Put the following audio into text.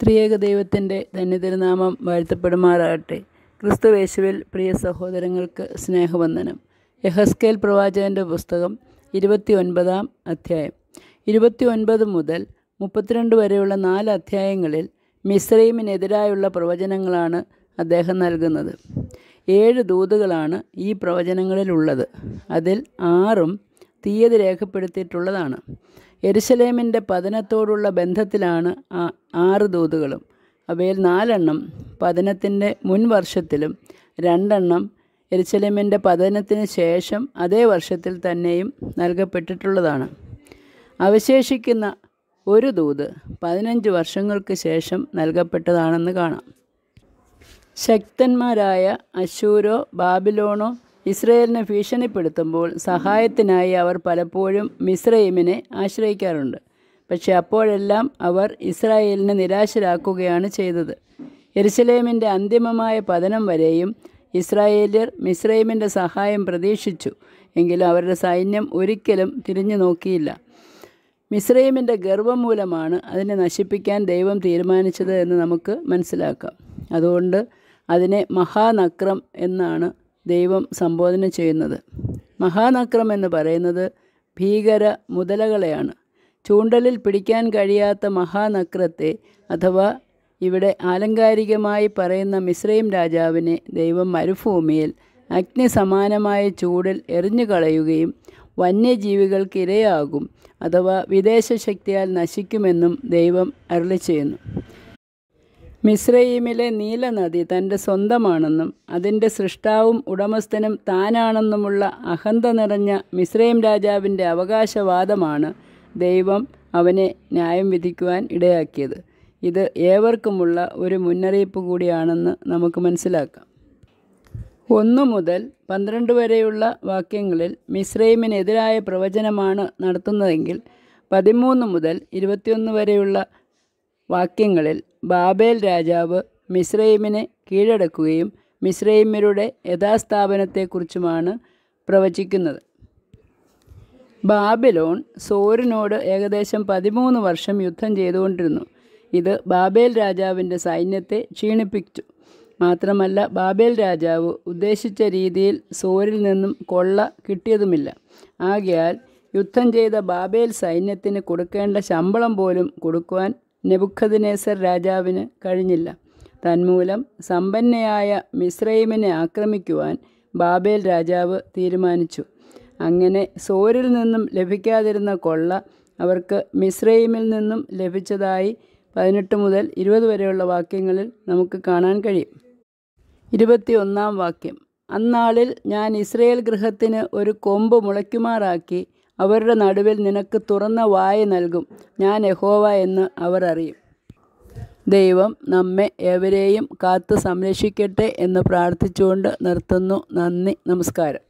ത്രിയേക ദൈവത്തിൻ്റെ ധന്യതിരുനാമം വാഴ്ത്തപ്പെടുമാറാകട്ടെ ക്രിസ്തു യേശുവിൽ പ്രിയ സഹോദരങ്ങൾക്ക് സ്നേഹവന്ദനം യഹസ്കേൽ പ്രവാചകൻ്റെ പുസ്തകം ഇരുപത്തി ഒൻപതാം അധ്യായം ഇരുപത്തി ഒൻപത് മുതൽ മുപ്പത്തിരണ്ട് വരെയുള്ള നാല് അധ്യായങ്ങളിൽ മിസ്രൈമിനെതിരായുള്ള പ്രവചനങ്ങളാണ് അദ്ദേഹം നൽകുന്നത് ഏഴ് ദൂതുകളാണ് ഈ പ്രവചനങ്ങളിലുള്ളത് അതിൽ ആറും തീയതി രേഖപ്പെടുത്തിയിട്ടുള്ളതാണ് എരുസലേമിൻ്റെ പതനത്തോടുള്ള ബന്ധത്തിലാണ് ആറ് ദൂതുകളും അവയിൽ നാലെണ്ണം പതനത്തിൻ്റെ മുൻവർഷത്തിലും രണ്ടെണ്ണം എരുസലേമിൻ്റെ പതനത്തിന് ശേഷം അതേ വർഷത്തിൽ തന്നെയും നൽകപ്പെട്ടിട്ടുള്ളതാണ് അവശേഷിക്കുന്ന ഒരു ദൂത് പതിനഞ്ച് വർഷങ്ങൾക്ക് ശേഷം നൽകപ്പെട്ടതാണെന്ന് കാണാം ശക്തന്മാരായ അശൂരോ ബാബിലോണോ ഇസ്രയേലിനെ ഭീഷണിപ്പെടുത്തുമ്പോൾ സഹായത്തിനായി അവർ പലപ്പോഴും മിസ്രൈമിനെ ആശ്രയിക്കാറുണ്ട് പക്ഷെ അപ്പോഴെല്ലാം അവർ ഇസ്രായേലിനെ നിരാശരാക്കുകയാണ് ചെയ്തത് എരുസലേമിൻ്റെ അന്തിമമായ പതനം വരെയും ഇസ്രായേലിയർ മിസ്രൈമിൻ്റെ സഹായം പ്രതീക്ഷിച്ചു എങ്കിലും അവരുടെ സൈന്യം ഒരിക്കലും തിരിഞ്ഞു നോക്കിയില്ല മിസ്രൈമിൻ്റെ ഗർവം മൂലമാണ് അതിനെ നശിപ്പിക്കാൻ ദൈവം തീരുമാനിച്ചത് എന്ന് നമുക്ക് മനസ്സിലാക്കാം അതുകൊണ്ട് അതിനെ മഹാനക്രം എന്നാണ് ദൈവം സംബോധന ചെയ്യുന്നത് മഹാനക്രം എന്ന് പറയുന്നത് ഭീകര മുതലകളെയാണ് ചൂണ്ടലിൽ പിടിക്കാൻ കഴിയാത്ത മഹാനക്രത്തെ അഥവാ ഇവിടെ ആലങ്കാരികമായി പറയുന്ന മിശ്രയും രാജാവിനെ ദൈവം മരുഭൂമിയിൽ അഗ്നി സമാനമായ ചൂടിൽ എറിഞ്ഞു കളയുകയും വന്യജീവികൾക്ക് ഇരയാകും അഥവാ വിദേശ ശക്തിയാൽ നശിക്കുമെന്നും ദൈവം അരളി ചെയ്യുന്നു മിസ്രയീമിലെ നീലനദി തൻ്റെ സ്വന്തമാണെന്നും അതിൻ്റെ സൃഷ്ടാവും ഉടമസ്ഥനും താനാണെന്നുമുള്ള അഹന്ത നിറഞ്ഞ മിസ്രൈം രാജാവിൻ്റെ അവകാശവാദമാണ് ദൈവം അവനെ ന്യായം വിധിക്കുവാൻ ഇടയാക്കിയത് ഇത് ഏവർക്കുമുള്ള ഒരു മുന്നറിയിപ്പ് കൂടിയാണെന്ന് നമുക്ക് മനസ്സിലാക്കാം ഒന്നു മുതൽ പന്ത്രണ്ട് വരെയുള്ള വാക്യങ്ങളിൽ മിസ്രൈമിനെതിരായ പ്രവചനമാണ് നടത്തുന്നതെങ്കിൽ പതിമൂന്ന് മുതൽ ഇരുപത്തിയൊന്ന് വരെയുള്ള വാക്യങ്ങളിൽ ബാബേൽ രാജാവ് മിസ്രൈമിനെ കീഴടക്കുകയും മിസ്രൈമ്യരുടെ യഥാസ്ഥാപനത്തെക്കുറിച്ചുമാണ് പ്രവചിക്കുന്നത് ബാബിലോൺ സോറിനോട് ഏകദേശം പതിമൂന്ന് വർഷം യുദ്ധം ചെയ്തുകൊണ്ടിരുന്നു ഇത് ബാബേൽ രാജാവിൻ്റെ സൈന്യത്തെ ക്ഷീണിപ്പിച്ചു മാത്രമല്ല ബാബേൽ രാജാവ് ഉദ്ദേശിച്ച രീതിയിൽ സോരിൽ നിന്നും കൊള്ള കിട്ടിയതുമില്ല ആകയാൽ യുദ്ധം ചെയ്ത ബാബേൽ സൈന്യത്തിന് കൊടുക്കേണ്ട ശമ്പളം പോലും കൊടുക്കുവാൻ നെബുഖദ്നേസർ രാജാവിന് കഴിഞ്ഞില്ല തന്മൂലം സമ്പന്നയായ മിശ്രൈമിനെ ആക്രമിക്കുവാൻ ബാബേൽ രാജാവ് തീരുമാനിച്ചു അങ്ങനെ സോരിൽ നിന്നും ലഭിക്കാതിരുന്ന കൊള്ള അവർക്ക് മിശ്രൈമിൽ നിന്നും ലഭിച്ചതായി പതിനെട്ട് മുതൽ ഇരുപത് വരെയുള്ള വാക്യങ്ങളിൽ നമുക്ക് കാണാൻ കഴിയും ഇരുപത്തിയൊന്നാം വാക്യം അന്നാളിൽ ഞാൻ ഇസ്രയേൽ ഗൃഹത്തിന് ഒരു കൊമ്പ് മുളയ്ക്കുമാറാക്കി അവരുടെ നടുവിൽ നിനക്ക് തുറന്ന വായ നൽകും ഞാൻ യഹോവ എന്ന് അവർ അറിയും ദൈവം നമ്മെ എവരെയും കാത്ത് സംരക്ഷിക്കട്ടെ എന്ന് പ്രാർത്ഥിച്ചുകൊണ്ട് നിർത്തുന്നു നന്ദി നമസ്കാരം